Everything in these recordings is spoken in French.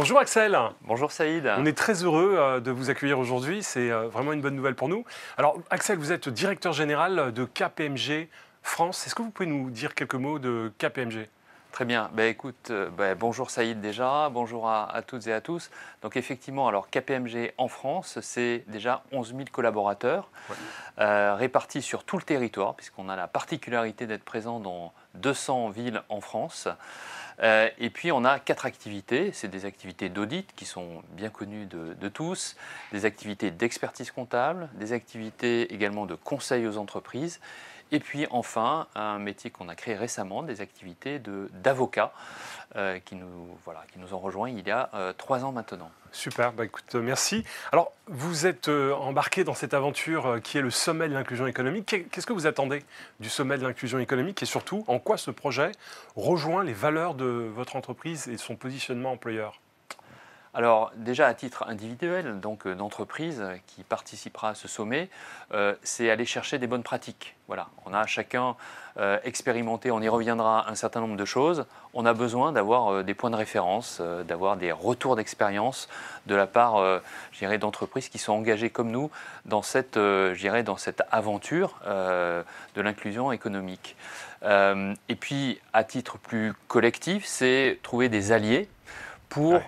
Bonjour Axel. Bonjour Saïd. On est très heureux euh, de vous accueillir aujourd'hui. C'est euh, vraiment une bonne nouvelle pour nous. Alors Axel, vous êtes directeur général de KPMG France. Est-ce que vous pouvez nous dire quelques mots de KPMG Très bien. Ben écoute, euh, bah, bonjour Saïd déjà, bonjour à, toutes et à tous. Donc effectivement, alors KPMG en France, c'est déjà 11 000 collaborateurs répartis sur tout le territoire, puisqu'on a la particularité d'être présent dans 200 villes en France. Euh, et puis on a quatre activités. C'est des activités d'audit qui sont bien connues de, tous, des activités d'expertise comptable, des activités également de conseil aux entreprises. Et puis enfin, un métier qu'on a créé récemment, des activités d'avocat, de, euh, qui, nous, voilà, qui nous ont rejoint il y a euh, trois ans maintenant. Super, bah, écoute, merci. Alors, vous êtes euh, embarqué dans cette aventure euh, qui est le sommet de l'inclusion économique. Qu'est-ce que vous attendez du sommet de l'inclusion économique et surtout en quoi ce projet rejoint les valeurs de votre entreprise et son positionnement employeur alors déjà à titre individuel, donc euh, d'entreprise qui participera à ce sommet, euh, c'est aller chercher des bonnes pratiques. Voilà, on a chacun euh, expérimenté, on y reviendra un certain nombre de choses. On a besoin d'avoir des points de référence, d'avoir des retours d'expérience de la part, je d'entreprises qui sont engagées comme nous dans cette, dans cette aventure de l'inclusion économique. et puis à titre plus collectif, c'est trouver des alliés pour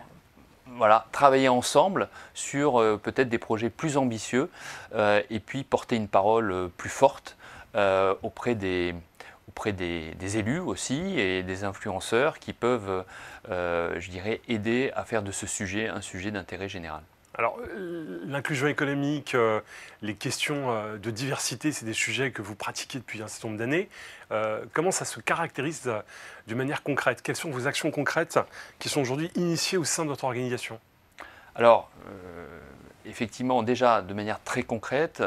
voilà, travailler ensemble sur euh, peut-être des projets plus ambitieux euh, et puis porter une parole euh, plus forte auprès des, auprès des, élus aussi et des influenceurs qui peuvent, je dirais, aider à faire de ce sujet un sujet d'intérêt général. Alors, euh, l'inclusion économique, euh, les questions euh, de diversité, c'est des sujets que vous pratiquez depuis un certain nombre d'années. comment ça se caractérise de manière concrète Quelles sont vos actions concrètes qui sont aujourd'hui initiées au sein de votre organisation Alors, effectivement, déjà de manière très concrète,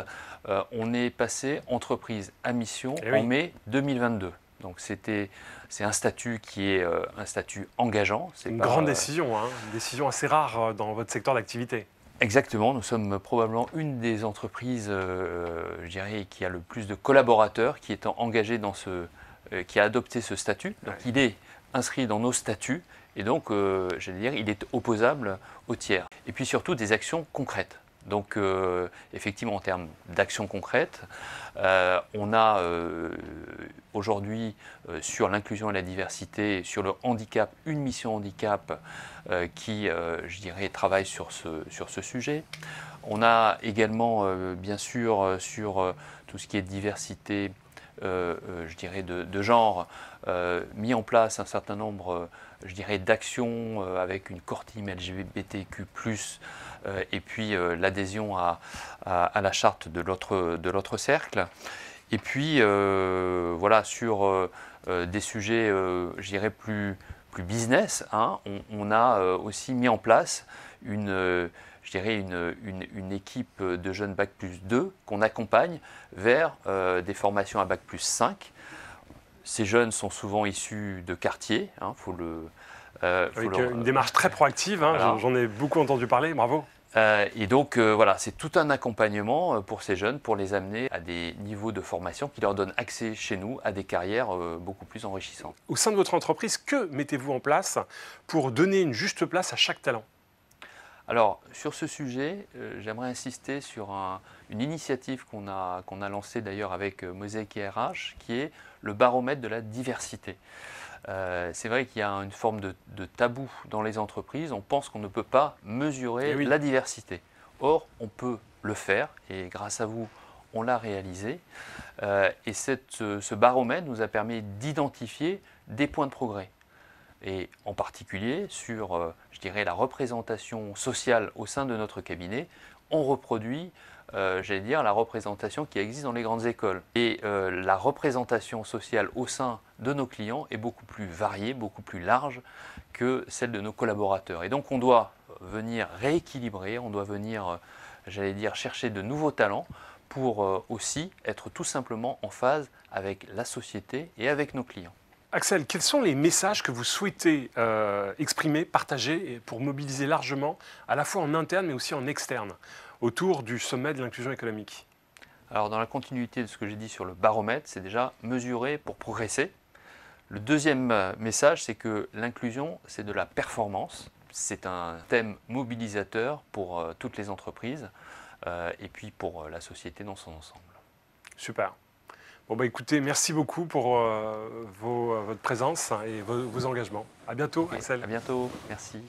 on est passé entreprise à mission eh en mai 2022. Donc c'était c'est un statut qui est un statut engageant. C'est une grande décision, hein. une décision assez rare dans votre secteur d'activité. Exactement, nous sommes probablement une des entreprises, euh, je dirais, qui a le plus de collaborateurs, qui est engagée dans ce, euh, qui a adopté ce statut. Donc il est inscrit dans nos statuts et donc, euh, j'allais dire, il est opposable aux tiers. Et puis surtout des actions concrètes. Donc, effectivement, en termes d'actions concrètes, on a aujourd'hui euh, sur l'inclusion et la diversité, sur le handicap, une mission handicap euh, qui, euh, je dirais, travaille sur ce, sur ce sujet. On a également, bien sûr, sur tout ce qui est diversité, je dirais, de, genre, mis en place un certain nombre je dirais, d'actions avec une core team LGBTQ+, et puis l'adhésion à, à, la charte de l'autre cercle. Et puis, euh, voilà, sur euh, euh, des sujets, je plus, plus business, hein, on, a aussi mis en place une je dirais, une, équipe de jeunes Bac plus 2 qu'on accompagne vers des formations à Bac plus 5. Ces jeunes sont souvent issus de quartiers, hein, Avec une démarche très proactive, hein, j'en ai beaucoup entendu parler, bravo euh, et donc euh, voilà, c'est tout un accompagnement euh, pour ces jeunes pour les amener à des niveaux de formation qui leur donnent accès chez nous à des carrières beaucoup plus enrichissantes. Au sein de votre entreprise, que mettez-vous en place pour donner une juste place à chaque talent alors, sur ce sujet, j'aimerais insister sur une initiative qu'on a, qu'on a lancée d'ailleurs avec Mosaic et RH, qui est le baromètre de la diversité. Euh, c'est vrai qu'il y a une forme de, tabou dans les entreprises. On pense qu'on ne peut pas mesurer eh la diversité. Or, on peut le faire et grâce à vous, on l'a réalisé. Euh, et ce baromètre nous a permis d'identifier des points de progrès. Et en particulier sur, euh, je dirais, la représentation sociale au sein de notre cabinet, on reproduit euh, j'allais dire, la représentation qui existe dans les grandes écoles. Et euh, la représentation sociale au sein de nos clients est beaucoup plus variée, beaucoup plus large que celle de nos collaborateurs. Et donc on doit euh, venir rééquilibrer, on doit venir, j'allais dire, chercher de nouveaux talents pour aussi être tout simplement en phase avec la société et avec nos clients. Axel, quels sont les messages que vous souhaitez exprimer, partager pour mobiliser largement, à la fois en interne mais aussi en externe autour du sommet de l'inclusion économique Alors dans la continuité de ce que j'ai dit sur le baromètre, c'est déjà mesurer pour progresser. Le deuxième euh, message, c'est que l'inclusion, c'est de la performance. C'est un thème mobilisateur pour euh, toutes les entreprises euh, et puis pour la société dans son ensemble. Super. Bon, bah écoutez, merci beaucoup pour votre présence et vos, engagements. À bientôt, Axel. À bientôt, merci.